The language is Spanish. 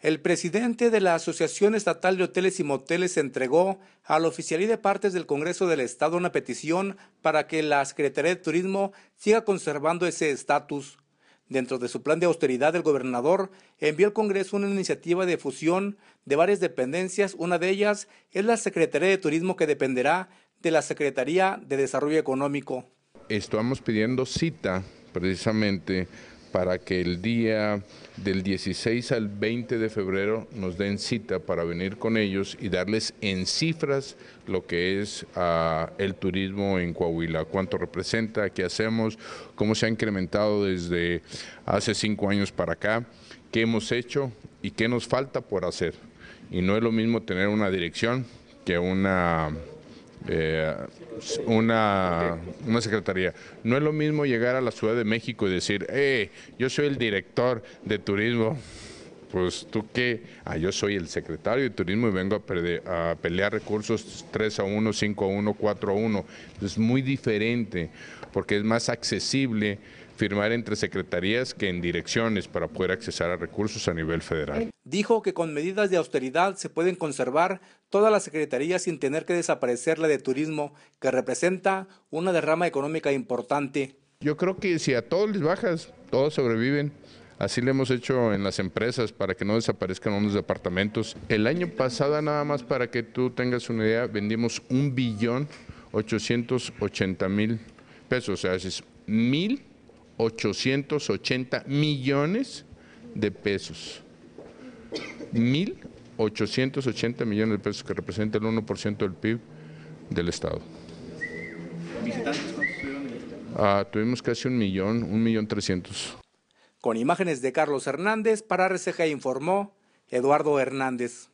El presidente de la Asociación Estatal de Hoteles y Moteles entregó a la Oficialía de Partes del Congreso del Estado una petición para que la Secretaría de Turismo siga conservando ese estatus. Dentro de su plan de austeridad, el gobernador envió al Congreso una iniciativa de fusión de varias dependencias. Una de ellas es la Secretaría de Turismo que dependerá de la Secretaría de Desarrollo Económico. Estamos pidiendo cita precisamente para que el día del 16 al 20 de febrero nos den cita para venir con ellos y darles en cifras lo que es ah, el turismo en Coahuila, cuánto representa, qué hacemos, cómo se ha incrementado desde hace cinco años para acá, qué hemos hecho y qué nos falta por hacer. Y no es lo mismo tener una dirección que una eh, una, una, secretaría. No es lo mismo llegar a la Ciudad de México y decir, eh, yo soy el director de turismo pues tú qué, ah, yo soy el secretario de turismo y vengo a, pelear recursos 3 a 1, 5 a 1, 4 a 1. Es muy diferente porque es más accesible firmar entre secretarías que en direcciones para poder accesar a recursos a nivel federal. Dijo que con medidas de austeridad se pueden conservar todas las secretarías sin tener que desaparecer la de turismo, que representa una derrama económica importante. Yo creo que si a todos les bajas, todos sobreviven. Así lo hemos hecho en las empresas para que no desaparezcan unos departamentos. El año pasado, nada más para que tú tengas una idea, vendimos un billón 880 mil pesos, o sea, es 1.880 millones de pesos. mil 1.880 millones de pesos, que representa el 1% del PIB del Estado. Ah, tuvimos casi un millón, un millón trescientos. Con imágenes de Carlos Hernández, para RCG informó Eduardo Hernández.